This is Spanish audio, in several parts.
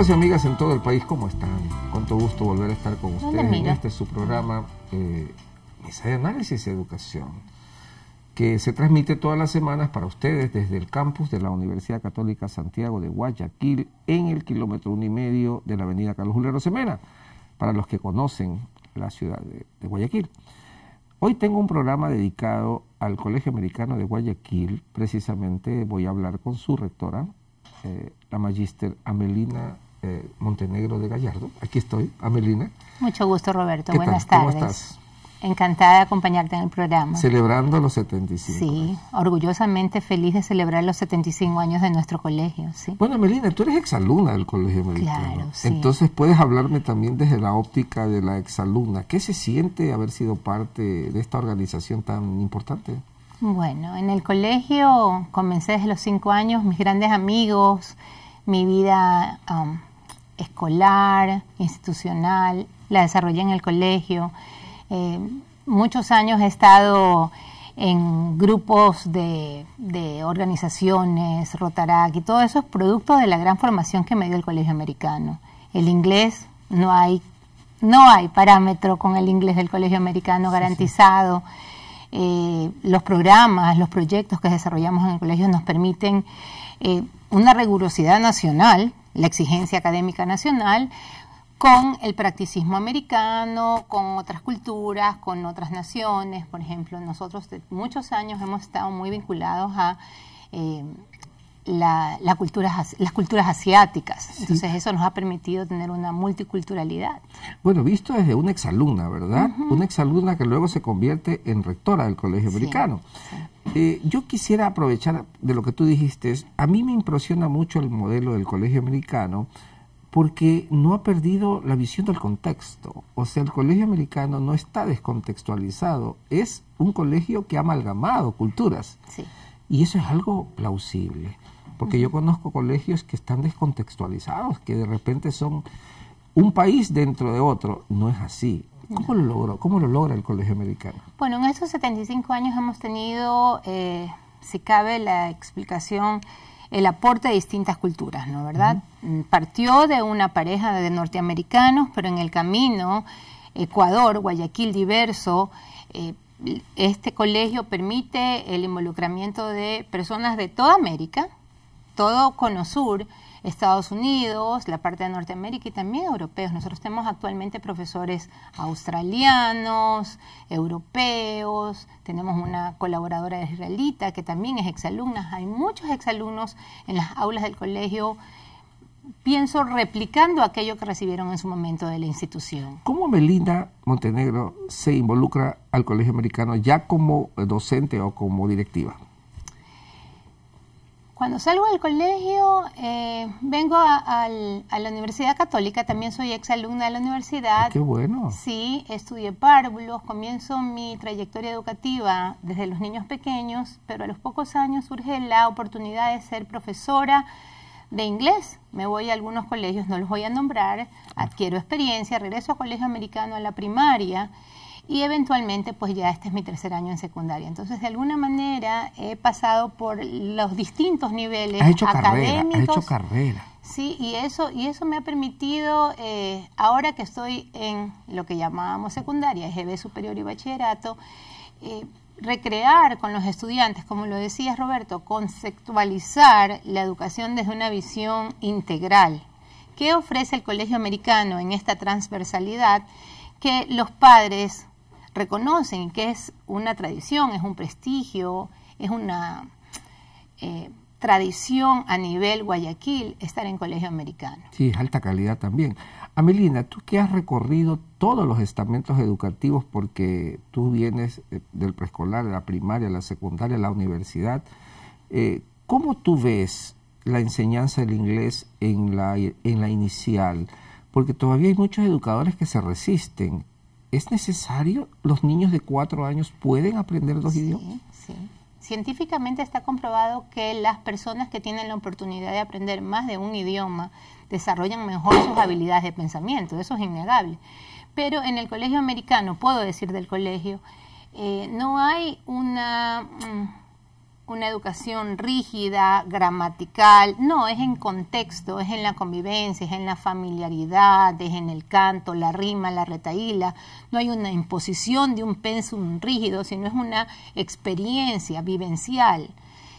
amigos y amigas en todo el país, ¿cómo están? Con gusto volver a estar con ustedes en este su programa eh, Mesa de Análisis y Educación, que se transmite todas las semanas para ustedes desde el campus de la Universidad Católica Santiago de Guayaquil, en el kilómetro uno y medio de la avenida Carlos Julio Semena, para los que conocen la ciudad de, Guayaquil. Hoy tengo un programa dedicado al Colegio Americano de Guayaquil, precisamente voy a hablar con su rectora, eh, la magíster Amelina eh, Montenegro de Gallardo. Aquí estoy, Amelina. Mucho gusto, Roberto. Buenas tardes. ¿Cómo estás? Encantada de acompañarte en el programa. Celebrando los 75. Sí, orgullosamente feliz de celebrar los 75 años de nuestro colegio. ¿sí? Bueno, Amelina, tú eres exalumna del colegio americano. Claro, sí. Entonces puedes hablarme también desde la óptica de la exalumna. ¿Qué se siente haber sido parte de esta organización tan importante? Bueno, en el colegio comencé desde los 5 años, mis grandes amigos, mi vida escolar, institucional, la desarrollé en el colegio. Eh, muchos años he estado en grupos de, organizaciones, Rotarac y todo eso es producto de la gran formación que me dio el colegio americano. El inglés no hay, no hay parámetro con el inglés del colegio americano garantizado. Eh, los programas, los proyectos que desarrollamos en el colegio nos permiten eh, una rigurosidad nacional la exigencia académica nacional con el practicismo americano, con otras culturas, con otras naciones. Por ejemplo, nosotros muchos años hemos estado muy vinculados a eh, la, la las culturas asiáticas. Entonces eso nos ha permitido tener una multiculturalidad. Bueno, visto desde una exalumna, ¿verdad? Una exalumna que luego se convierte en rectora del Colegio Americano. Eh, yo quisiera aprovechar de lo que tú dijiste. A mí me impresiona mucho el modelo del Colegio Americano porque no ha perdido la visión del contexto. O sea, el colegio americano no está descontextualizado, es un colegio que ha amalgamado culturas. Y eso es algo plausible. Porque yo conozco colegios que están descontextualizados, que de repente son un país dentro de otro. No es así. ¿Cómo lo, ¿Cómo lo logra el Colegio Americano? Bueno, en estos 75 años hemos tenido, eh, si cabe, la explicación, el aporte de distintas culturas, ¿no? ¿Verdad? Mm, partió de una pareja de norteamericanos, pero en el camino, Ecuador, Guayaquil diverso, eh, este colegio permite el involucramiento de personas de toda América, todo Sur, Estados Unidos, la parte de Norteamérica y también europeos. Nosotros tenemos actualmente profesores australianos, europeos, tenemos una colaboradora israelita que también es exalumna. Hay muchos exalumnos en las aulas del colegio pienso replicando aquello que recibieron en su momento de la institución. ¿Cómo Melinda Montenegro se involucra al Colegio Americano ya como docente o como directiva? Cuando salgo del colegio, eh, vengo a, la Universidad Católica, también soy exalumna de la universidad. ¡Qué bueno! Sí, estudié párvulos, comienzo mi trayectoria educativa desde los niños pequeños, pero a los pocos años surge la oportunidad de ser profesora de inglés. Me voy a algunos colegios, no los voy a nombrar, adquiero experiencia, regreso al colegio americano a la primaria y eventualmente pues ya este es mi tercer año en secundaria. Entonces de alguna manera he pasado por los distintos niveles hecho académicos. Carrera, hecho carrera. Sí, y eso, y eso me ha permitido, eh, ahora que estoy en lo que llamábamos secundaria, EGB e superior y bachillerato, eh, recrear con los estudiantes, como lo decías Roberto, conceptualizar la educación desde una visión integral. ¿Qué ofrece el Colegio Americano en esta transversalidad que los padres reconocen que es una tradición, es un prestigio, es una eh, tradición a nivel Guayaquil estar en colegio americano. Sí, es alta calidad también. Amelina, tú que has recorrido todos los estamentos educativos porque tú vienes eh, del preescolar, la primaria, la secundaria, la universidad, eh, ¿cómo tú ves la enseñanza del inglés en la inicial? Porque todavía hay muchos educadores que se resisten ¿Es necesario? ¿Los niños de cuatro años pueden aprender dos idiomas? Sí. Científicamente está comprobado que las personas que tienen la oportunidad de aprender más de un idioma desarrollan mejor sus habilidades de pensamiento, eso es innegable. Pero en el colegio americano, puedo decir del colegio, eh, no hay una... Mm, una educación rígida, gramatical, no, es en contexto, es en la convivencia, es en la familiaridad, es en el canto, la rima, la retaíla. No hay una imposición de un pensum rígido, sino es una experiencia vivencial.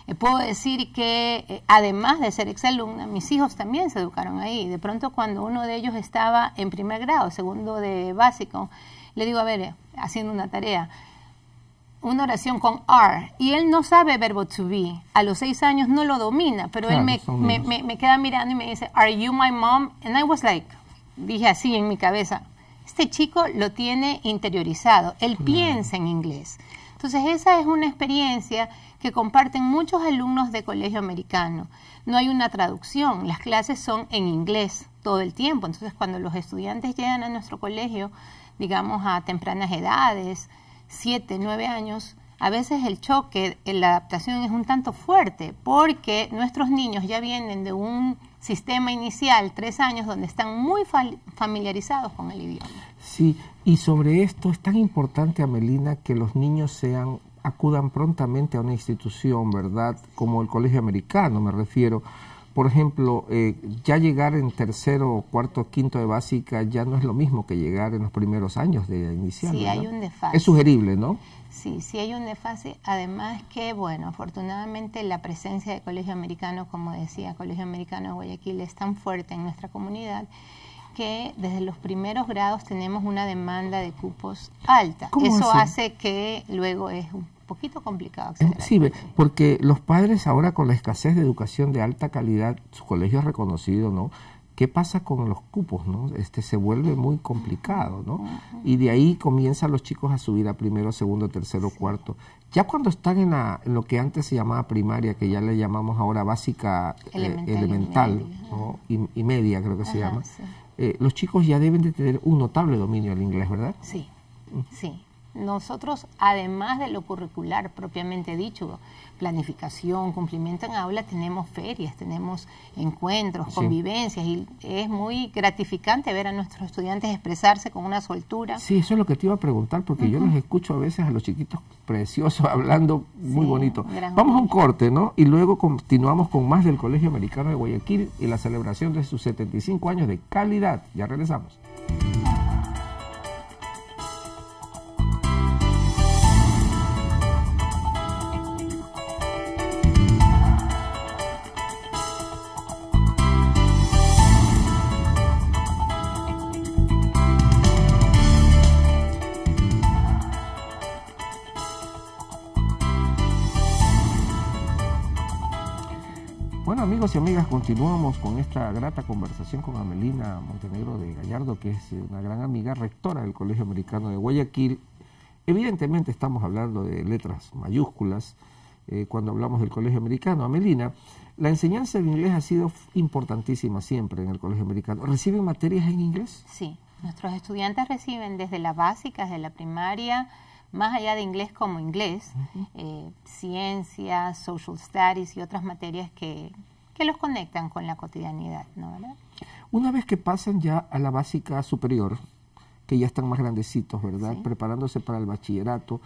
Eh, puedo decir que eh, además de ser exalumna, mis hijos también se educaron ahí. De pronto cuando uno de ellos estaba en primer grado, segundo de básico, le digo, a ver, eh, haciendo una tarea, una oración con are y él no sabe verbo to be. A los seis años no lo domina, pero él me, queda mirando y me dice, Are you my mom? And I was like, dije así en mi cabeza, este chico lo tiene interiorizado, él piensa en inglés. Entonces esa es una experiencia que comparten muchos alumnos de colegio americano. No hay una traducción, las clases son en inglés todo el tiempo. Entonces cuando los estudiantes llegan a nuestro colegio, digamos a tempranas edades, siete, nueve años, a veces el choque, la adaptación es un tanto fuerte, porque nuestros niños ya vienen de un sistema inicial, tres años, donde están muy familiarizados con el idioma. Sí, y sobre esto es tan importante, Amelina, que los niños sean acudan prontamente a una institución, ¿verdad? Como el Colegio Americano, me refiero, por ejemplo, eh, ya llegar en tercero, cuarto, quinto de básica ya no es lo mismo que llegar en los primeros años de inicial. Sí, hay un desfase. Es sugerible, ¿no? Sí, sí hay un desfase. Además que, bueno, afortunadamente la presencia de Colegio Americano, como decía, Colegio Americano de Guayaquil es tan fuerte en nuestra comunidad que desde los primeros grados tenemos una demanda de cupos alta. Eso hace que luego es un poquito complicado. sí, porque los padres ahora con la escasez de educación de alta calidad, su colegio es reconocido, ¿no? ¿Qué pasa con los cupos, no? Este se vuelve muy complicado, ¿no? Y de ahí comienzan los chicos a subir a primero, segundo, tercero, cuarto. Ya cuando están en, lo que antes se llamaba primaria, que ya le llamamos ahora básica eh, elemental, y, media creo que se llama, eh, los chicos ya deben de tener un notable dominio del inglés, ¿verdad? Sí, mm. sí. Nosotros, además de lo curricular propiamente dicho, planificación, cumplimiento en aula, tenemos ferias, tenemos encuentros, convivencias y es muy gratificante ver a nuestros estudiantes expresarse con una soltura. Sí, eso es lo que te iba a preguntar porque yo los escucho a veces a los chiquitos preciosos hablando muy bonito. Vamos a un corte, ¿no? Y luego continuamos con más del Colegio Americano de Guayaquil y la celebración de sus 75 años de calidad. Ya regresamos. Amigos y amigas, continuamos con esta grata conversación con Amelina Montenegro de Gallardo, que es eh, una gran amiga rectora del Colegio Americano de Guayaquil. Evidentemente estamos hablando de letras mayúsculas eh, cuando hablamos del Colegio Americano. Amelina, la enseñanza de inglés ha sido importantísima siempre en el Colegio Americano. ¿Reciben materias en inglés? Sí, nuestros estudiantes reciben desde las básicas, de la primaria, más allá de inglés como inglés, eh, ciencias, social studies y otras materias que, que los conectan con la cotidianidad. ¿no? Una vez que pasan ya a la básica superior, que ya están más grandecitos, ¿verdad? Preparándose para el bachillerato,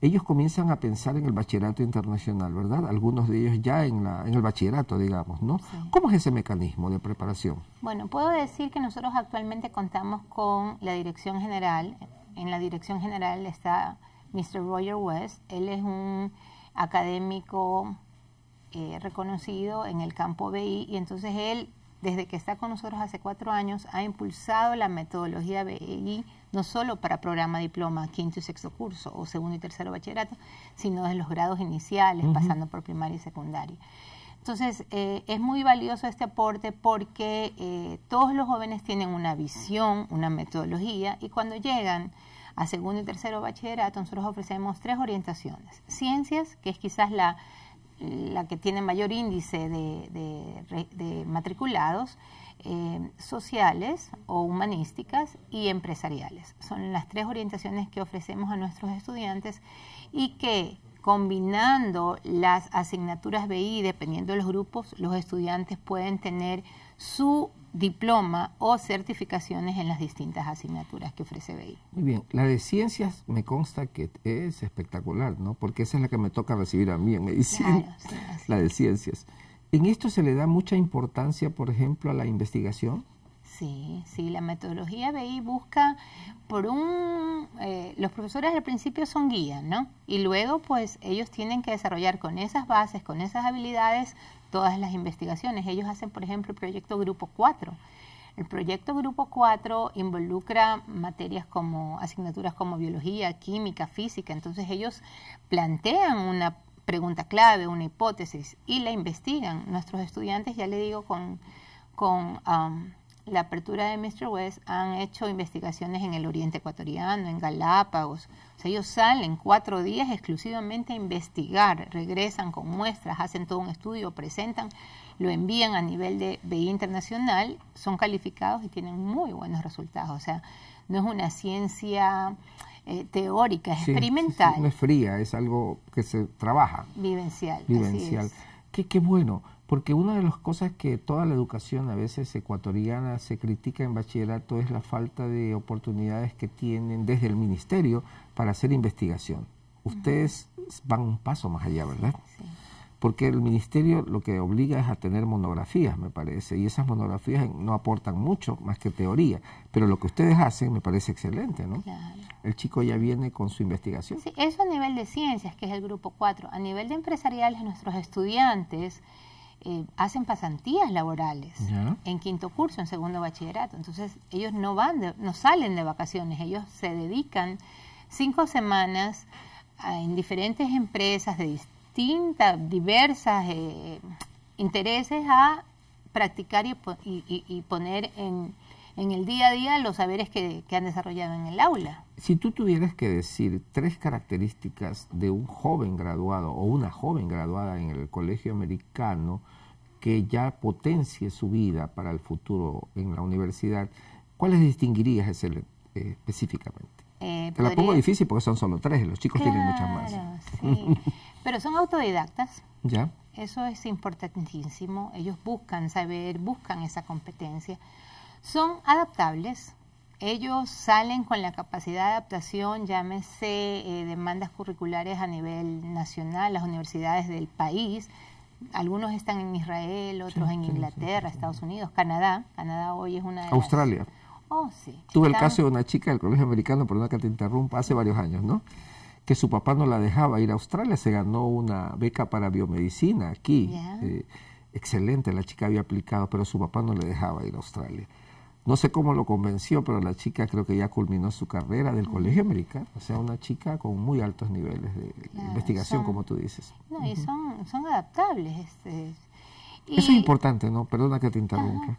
ellos comienzan a pensar en el bachillerato internacional, ¿verdad? Algunos de ellos ya en, la, en el bachillerato, digamos, ¿no? ¿Cómo es ese mecanismo de preparación? Bueno, puedo decir que nosotros actualmente contamos con la Dirección General. En la Dirección General está Mr. Roger West. Él es un académico eh, reconocido en el campo BI y entonces él, desde que está con nosotros hace cuatro años, ha impulsado la metodología BI no solo para programa diploma quinto y sexto curso o segundo y tercero bachillerato, sino desde los grados iniciales, pasando por primaria y secundaria. Entonces, eh, es muy valioso este aporte porque eh, todos los jóvenes tienen una visión, una metodología, y cuando llegan a segundo y tercero bachillerato, nosotros ofrecemos tres orientaciones. Ciencias, que es quizás la, la que tiene mayor índice de, matriculados eh, sociales o humanísticas y empresariales. Son las tres orientaciones que ofrecemos a nuestros estudiantes y que combinando las asignaturas BI, dependiendo de los grupos, los estudiantes pueden tener su diploma o certificaciones en las distintas asignaturas que ofrece BI. Muy bien, la de ciencias me consta que es espectacular, ¿no? Porque esa es la que me toca recibir a mí en medicina, la de ciencias. ¿En esto se le da mucha importancia, por ejemplo, a la investigación? Sí, sí, la metodología BI busca por un... Eh, los profesores al principio son guías, ¿no? Y luego pues ellos tienen que desarrollar con esas bases, con esas habilidades, todas las investigaciones. Ellos hacen, por ejemplo, el proyecto Grupo 4. El proyecto Grupo 4 involucra materias como asignaturas como biología, química, física. Entonces ellos plantean una pregunta clave, una hipótesis y la investigan. Nuestros estudiantes, ya le digo, con, la apertura de Mr. West han hecho investigaciones en el Oriente Ecuatoriano, en Galápagos. O sea, ellos salen cuatro días exclusivamente a investigar, regresan con muestras, hacen todo un estudio, presentan, lo envían a nivel de BI internacional, son calificados y tienen muy buenos resultados. O sea, no es una ciencia eh, teórica, es experimental. no es fría, es algo que se trabaja. Vivencial. Vivencial que qué bueno, porque una de las cosas que toda la educación a veces ecuatoriana se critica en bachillerato es la falta de oportunidades que tienen desde el ministerio para hacer investigación. Ustedes van un paso más allá, ¿verdad? porque el ministerio lo que obliga es a tener monografías, me parece, y esas monografías no aportan mucho más que teoría, pero lo que ustedes hacen me parece excelente, ¿no? El chico ya viene con su investigación. Sí, eso a nivel de ciencias, que es el grupo 4, a nivel de empresariales, nuestros estudiantes eh, hacen pasantías laborales en quinto curso, en segundo bachillerato, entonces ellos no van, no salen de vacaciones, ellos se dedican cinco semanas en diferentes empresas de distintos distintas, diversas eh, intereses a practicar y, poner en, el día a día los saberes que, han desarrollado en el aula. Si tú tuvieras que decir tres características de un joven graduado o una joven graduada en el colegio americano que ya potencie su vida para el futuro en la universidad, ¿cuáles distinguirías eh, específicamente? Eh, Te la pongo difícil porque son solo tres, los chicos tienen muchas más. Pero son autodidactas. Ya. Eso es importantísimo. Ellos buscan saber, buscan esa competencia. Son adaptables. Ellos salen con la capacidad de adaptación, llámese eh, demandas curriculares a nivel nacional, las universidades del país. Algunos están en Israel, otros en Inglaterra, Estados Unidos, Canadá. Canadá hoy es una de Australia. Oh, sí. Tuve el caso de una chica del colegio americano, por que te interrumpa, hace varios años, ¿no? que su papá no la dejaba ir a Australia, se ganó una beca para biomedicina aquí. Eh, excelente, la chica había aplicado, pero su papá no le dejaba ir a Australia. No sé cómo lo convenció, pero la chica creo que ya culminó su carrera del colegio americano. O sea, una chica con muy altos niveles de investigación, como tú dices. No, y son, son adaptables. Este, Eso es importante, ¿no? Perdona que te interrumpa.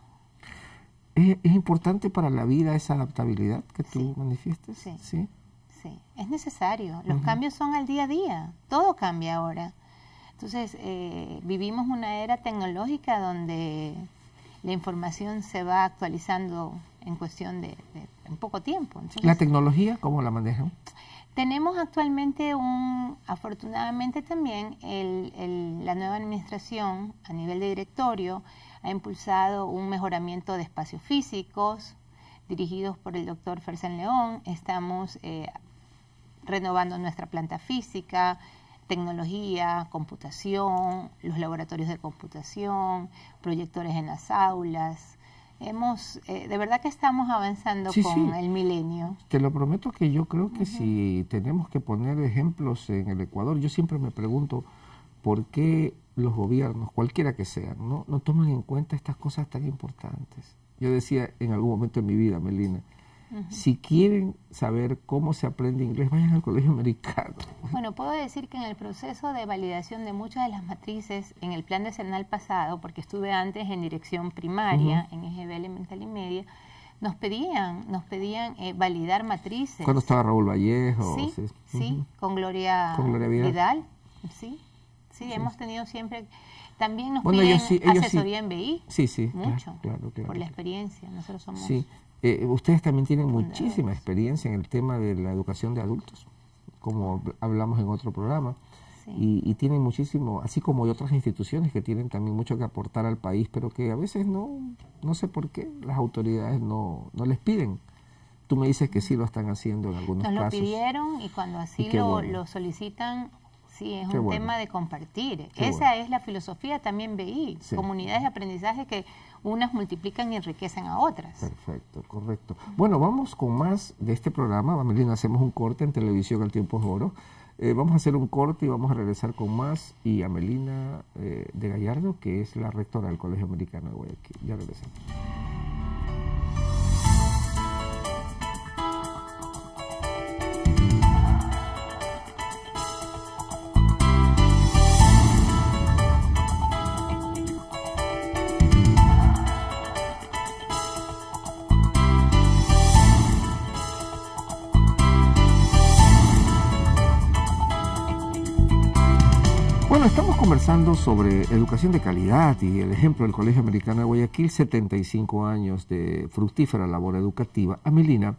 Eh, es, importante para la vida esa adaptabilidad que tú manifiestas. ¿sí? Sí, es necesario. Los cambios son al día a día. Todo cambia ahora. Entonces, eh, vivimos una era tecnológica donde la información se va actualizando en cuestión de, poco tiempo. ¿La tecnología cómo la manejan? Tenemos actualmente un, afortunadamente también, el, la nueva administración a nivel de directorio ha impulsado un mejoramiento de espacios físicos dirigidos por el doctor Fersen León. Estamos eh, renovando nuestra planta física, tecnología, computación, los laboratorios de computación, proyectores en las aulas. Hemos, eh, de verdad que estamos avanzando con el milenio. Te lo prometo que yo creo que si tenemos que poner ejemplos en el Ecuador, yo siempre me pregunto por qué los gobiernos, cualquiera que sean, no, no toman en cuenta estas cosas tan importantes. Yo decía en algún momento de mi vida, Melina, si quieren saber cómo se aprende inglés, vayan al colegio americano. Bueno, puedo decir que en el proceso de validación de muchas de las matrices en el plan de decenal pasado, porque estuve antes en dirección primaria, en EGB elemental y media, nos pedían, nos pedían eh, validar matrices. ¿Cuándo estaba Raúl Vallejo? Sí, sí, con, Gloria Vidal. Sí, sí, hemos tenido siempre... También nos bueno, piden ellos Sí, sí. Mucho. por la experiencia. Nosotros somos eh, ustedes también tienen muchísima experiencia en el tema de la educación de adultos, como hablamos en otro programa, y, tienen muchísimo, así como otras instituciones que tienen también mucho que aportar al país, pero que a veces no, no sé por qué las autoridades no, no les piden. Tú me dices que sí lo están haciendo en algunos casos. Nos lo pidieron y cuando así lo solicitan, Sí, es un tema de compartir. Esa es la filosofía también BI, comunidades de aprendizaje que unas multiplican y enriquecen a otras. Perfecto, correcto. Bueno, vamos con más de este programa. Amelina, hacemos un corte en televisión el tiempo es oro. Eh, vamos a hacer un corte y vamos a regresar con más y Amelina eh, de Gallardo, que es la rectora del Colegio Americano de Guayaquil. Ya regresamos. Bueno, estamos conversando sobre educación de calidad y el ejemplo del Colegio Americano de Guayaquil, 75 años de fructífera labor educativa. Amelina,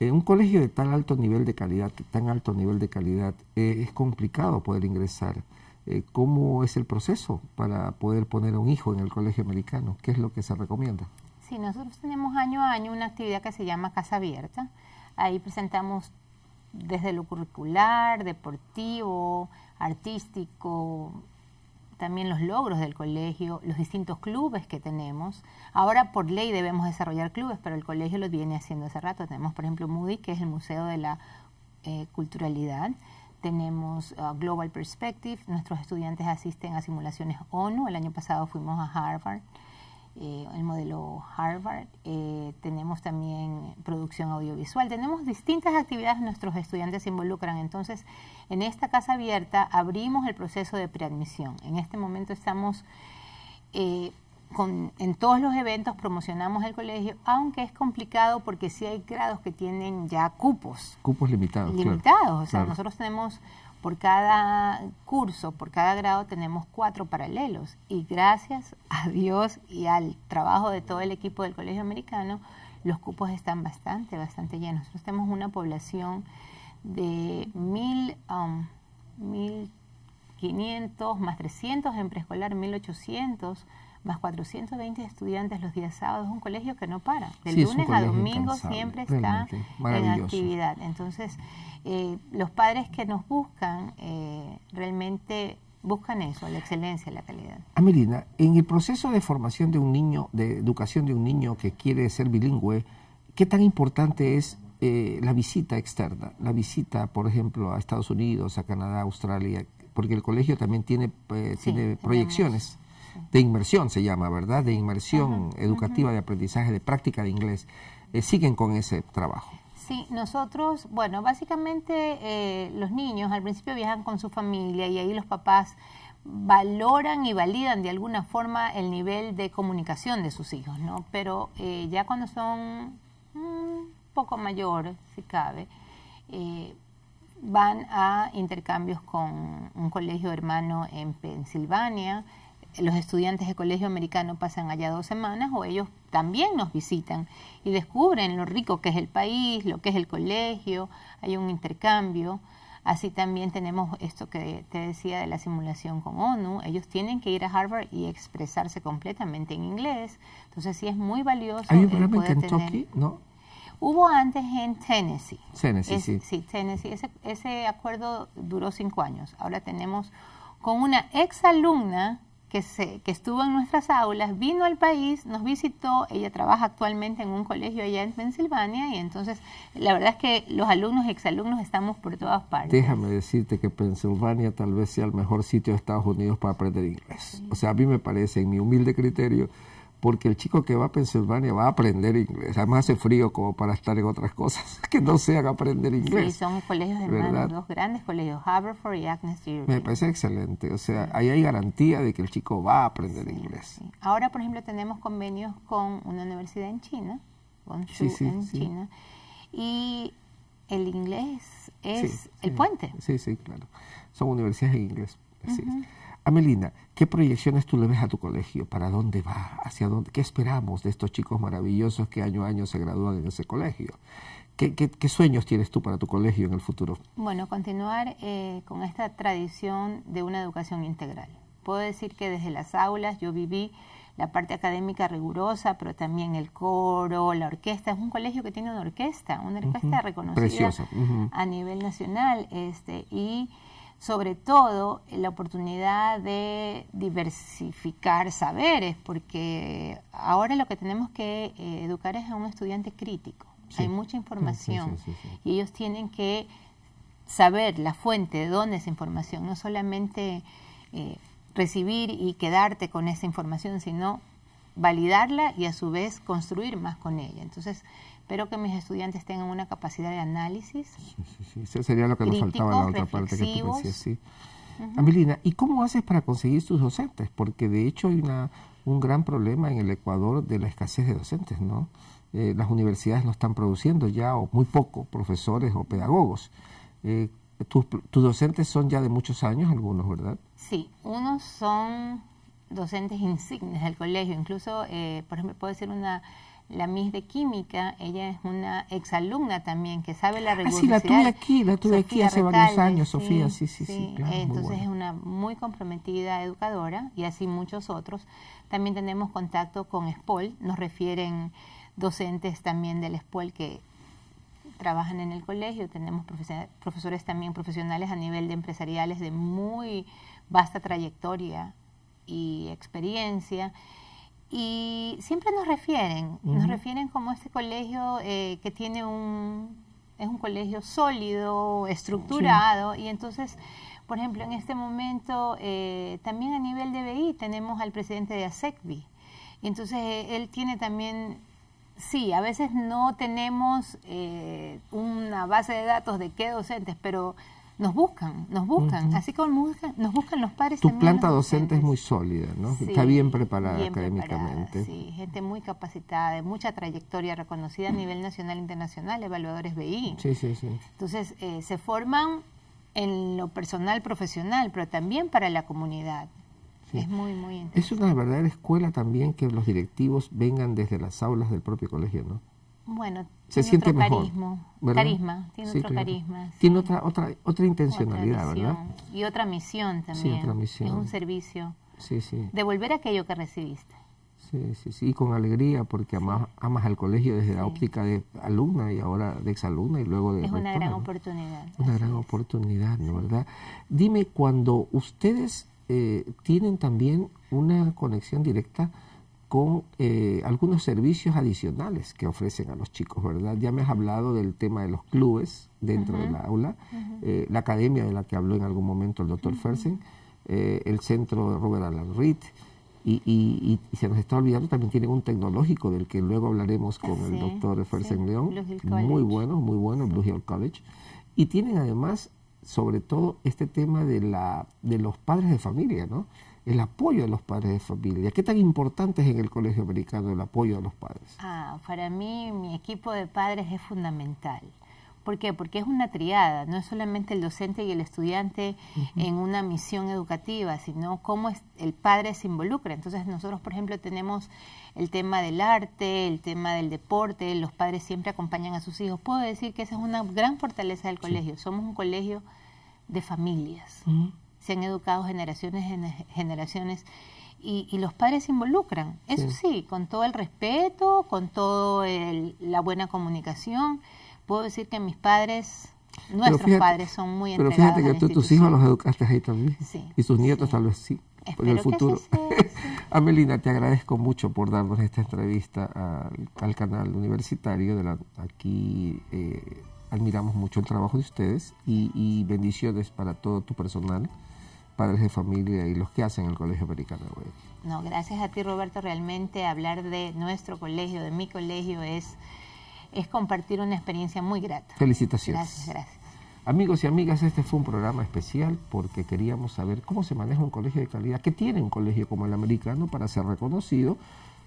en eh, un colegio de tan alto nivel de calidad, tan alto nivel de calidad, eh, es complicado poder ingresar. Eh, ¿Cómo es el proceso para poder poner a un hijo en el colegio americano? ¿Qué es lo que se recomienda? Sí, nosotros tenemos año a año una actividad que se llama Casa Abierta. Ahí presentamos desde lo curricular, deportivo, artístico, también los logros del colegio, los distintos clubes que tenemos. Ahora por ley debemos desarrollar clubes, pero el colegio lo viene haciendo hace rato. Tenemos, por ejemplo, Moody, que es el Museo de la eh, Culturalidad. Tenemos uh, Global Perspective, nuestros estudiantes asisten a simulaciones ONU, el año pasado fuimos a Harvard. Eh, el modelo Harvard, eh, tenemos también producción audiovisual, tenemos distintas actividades nuestros estudiantes se involucran. Entonces, en esta casa abierta abrimos el proceso de preadmisión. En este momento estamos eh, con, en todos los eventos, promocionamos el colegio, aunque es complicado porque sí hay grados que tienen ya cupos. Cupos limitados. Limitados, o sea, nosotros tenemos por cada curso, por cada grado tenemos cuatro paralelos y gracias a Dios y al trabajo de todo el equipo del Colegio Americano, los cupos están bastante, bastante llenos. Nosotros tenemos una población de mil, 1.500 um, más 300 en preescolar, 1.800 más 420 estudiantes los días sábados, un colegio que no para, de lunes a domingo siempre está en actividad. Entonces, eh, los padres que nos buscan eh, realmente buscan eso, la excelencia, la calidad. Amelina, ah, en el proceso de formación de un niño, de educación de un niño que quiere ser bilingüe, ¿qué tan importante es eh, la visita externa? La visita, por ejemplo, a Estados Unidos, a Canadá, Australia, porque el colegio también tiene, tiene proyecciones de inmersión se llama, ¿verdad? De inmersión educativa, de aprendizaje, de práctica de inglés, eh, siguen con ese trabajo. Sí, nosotros, bueno, básicamente eh, los niños al principio viajan con su familia y ahí los papás valoran y validan de alguna forma el nivel de comunicación de sus hijos, ¿no? Pero eh, ya cuando son un poco mayor, si cabe, van a intercambios con un colegio hermano en Pensilvania, los estudiantes de colegio americano pasan allá dos semanas o ellos también nos visitan y descubren lo rico que es el país, lo que es el colegio, hay un intercambio. Así también tenemos esto que te decía de la simulación con ONU. Ellos tienen que ir a Harvard y expresarse completamente en inglés. Entonces sí es muy valioso. ¿Hay un en Kentucky? ¿No? Hubo antes en Tennessee. Tennessee, sí. Sí, Tennessee. Ese, ese acuerdo duró cinco años. Ahora tenemos con una ex alumna que, estuvo en nuestras aulas, vino al país, nos visitó, ella trabaja actualmente en un colegio allá en Pensilvania y entonces la verdad es que los alumnos y exalumnos estamos por todas partes. Déjame decirte que Pensilvania tal vez sea el mejor sitio de Estados Unidos para aprender inglés. O sea, a mí me parece, en mi humilde criterio, porque el chico que va a Pensilvania va a aprender inglés. Además hace frío como para estar en otras cosas que no haga aprender inglés. Sí, son colegios de dos grandes colegios, Haverford y Agnes Irving. Me parece excelente. O sea, ahí hay garantía de que el chico va a aprender inglés. Ahora, por ejemplo, tenemos convenios con una universidad en China, con en China, y el inglés es el puente. Sí, sí, claro. Son universidades en inglés. Así Amelina, ¿qué proyecciones tú le ves a tu colegio? ¿Para dónde va? ¿Hacia dónde? ¿Qué esperamos de estos chicos maravillosos que año a año se gradúan en ese colegio? ¿Qué, sueños tienes tú para tu colegio en el futuro? Bueno, continuar eh, con esta tradición de una educación integral. Puedo decir que desde las aulas yo viví la parte académica rigurosa, pero también el coro, la orquesta. Es un colegio que tiene una orquesta, una orquesta reconocida a nivel nacional. Este, y sobre todo la oportunidad de diversificar saberes, porque ahora lo que tenemos que eh, educar es a un estudiante crítico. Hay mucha información y ellos tienen que saber la fuente de dónde esa información, no solamente eh, recibir y quedarte con esa información, sino validarla y a su vez construir más con ella. Entonces, Espero que mis estudiantes tengan una capacidad de análisis. Sí, sí, sí. Eso sería lo que nos faltaba en la otra parte que tú Amelina, ¿y cómo haces para conseguir tus docentes? Porque de hecho hay una, un gran problema en el Ecuador de la escasez de docentes, ¿no? Eh, las universidades no están produciendo ya, o muy poco, profesores o pedagogos. Eh, tus, tus docentes son ya de muchos años, algunos, ¿verdad? Sí, unos son docentes insignes del colegio. Incluso, eh, por ejemplo, puedo decir una la Miss de Química, ella es una exalumna también que sabe la regulación Ah, sí, la tuve aquí, la tuve aquí hace varios años, Sofía, sí, sí, sí, Entonces es una muy comprometida educadora y así muchos otros. También tenemos contacto con SPOL, nos refieren docentes también del SPOL que trabajan en el colegio, tenemos profesores también profesionales a nivel de empresariales de muy vasta trayectoria y experiencia. Y siempre nos refieren, nos refieren como este colegio eh, que tiene un, es un colegio sólido, estructurado, y entonces, por ejemplo, en este momento, eh, también a nivel de BI tenemos al presidente de ASECBI, y entonces eh, él tiene también sí, a veces no tenemos una base de datos de qué docentes, pero nos buscan, nos buscan, así como nos buscan los pares. Tu planta docente es pues. muy sólida, ¿no? Está bien preparada académicamente. sí, gente muy capacitada, de mucha trayectoria reconocida a nivel nacional e internacional, evaluadores BI. Sí, sí, sí. Entonces, eh, se forman en lo personal profesional, pero también para la comunidad. Es muy, muy interesante. Es una verdadera escuela también que los directivos vengan desde las aulas del propio colegio, ¿no? Bueno, se siente carisma, tiene otro carisma. Tiene otra, otra, otra intencionalidad, ¿verdad? Y otra misión también. Sí, otra misión. Es un servicio. Devolver aquello que recibiste. Sí, sí, sí, y con alegría porque amas, amas al colegio desde la óptica de alumna y ahora de exalumna y luego de... Es una gran oportunidad. Una gran oportunidad, verdad? Dime, cuando ustedes eh, tienen también una conexión directa con eh, algunos servicios adicionales que ofrecen a los chicos, ¿verdad? Ya me has hablado del tema de los clubes dentro de la aula, eh, la academia de la que habló en algún momento el doctor Fersen, eh, el centro de Robert Alan Reed, y, se nos está olvidando, también tienen un tecnológico del que luego hablaremos ah, con el doctor Fersen León, muy bueno, muy bueno, el Blue Hill College, y tienen además, sobre todo, este tema de, la, de los padres de familia, ¿no? el apoyo de los padres de familia. ¿Qué tan importante es en el Colegio Americano el apoyo de los padres? Ah, para mí mi equipo de padres es fundamental. ¿Por qué? Porque es una triada, no es solamente el docente y el estudiante en una misión educativa, sino cómo el padre se involucra. Entonces nosotros, por ejemplo, tenemos el tema del arte, el tema del deporte, los padres siempre acompañan a sus hijos. Puedo decir que esa es una gran fortaleza del colegio. Somos un colegio de familias se han educado generaciones en e, generaciones y, los padres se involucran, eso sí. con todo el respeto, con toda la buena comunicación. Puedo decir que mis padres, nuestros padres son muy pero Pero fíjate que tú tus hijos los educaste ahí también. y sus nietos tal vez sí. en el futuro. Que Amelina, te agradezco mucho por darnos esta entrevista al, canal universitario. De la, aquí eh, admiramos mucho el trabajo de ustedes y, y bendiciones para todo tu personal padres de familia y los que hacen el Colegio Americano de No, gracias a ti Roberto, realmente hablar de nuestro colegio, de mi colegio, es, es compartir una experiencia muy grata. Felicitaciones. Gracias, gracias. Amigos y amigas, este fue un programa especial porque queríamos saber cómo se maneja un colegio de calidad, que tiene un colegio como el americano para ser reconocido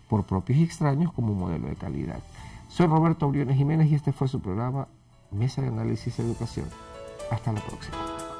por propios y extraños como un modelo de calidad. Soy Roberto Obriones Jiménez y este fue su programa Mesa de Análisis de Educación. Hasta la próxima.